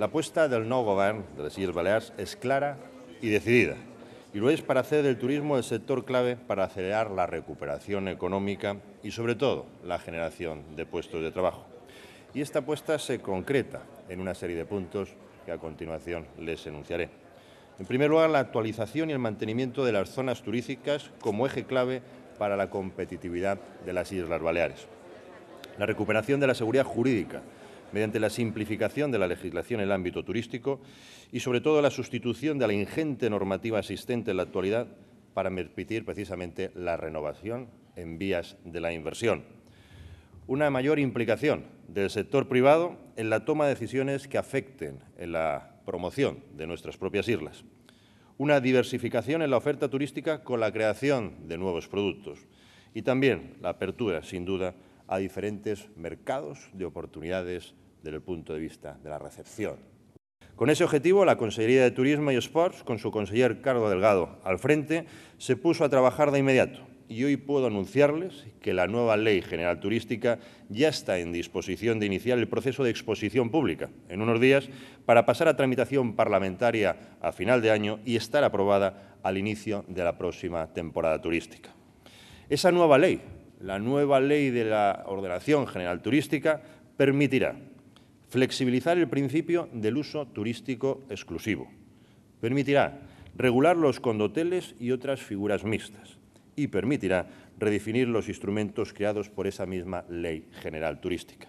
La apuesta del no govern de las Islas Baleares es clara y decidida, y lo es para hacer del turismo el sector clave para acelerar la recuperación económica y, sobre todo, la generación de puestos de trabajo. Y esta apuesta se concreta en una serie de puntos que a continuación les enunciaré. En primer lugar, la actualización y el mantenimiento de las zonas turísticas como eje clave para la competitividad de las Islas Baleares. La recuperación de la seguridad jurídica mediante la simplificación de la legislación en el ámbito turístico y sobre todo la sustitución de la ingente normativa existente en la actualidad para permitir precisamente la renovación en vías de la inversión. Una mayor implicación del sector privado en la toma de decisiones que afecten en la promoción de nuestras propias islas. Una diversificación en la oferta turística con la creación de nuevos productos y también la apertura, sin duda, a diferentes mercados de oportunidades desde el punto de vista de la recepción. Con ese objetivo, la Consejería de Turismo y Sports, con su consejero Carlos Delgado al frente, se puso a trabajar de inmediato y hoy puedo anunciarles que la nueva Ley General Turística ya está en disposición de iniciar el proceso de exposición pública en unos días para pasar a tramitación parlamentaria a final de año y estar aprobada al inicio de la próxima temporada turística. Esa nueva ley la nueva ley de la ordenación general turística permitirá flexibilizar el principio del uso turístico exclusivo, permitirá regular los condoteles y otras figuras mixtas y permitirá redefinir los instrumentos creados por esa misma ley general turística.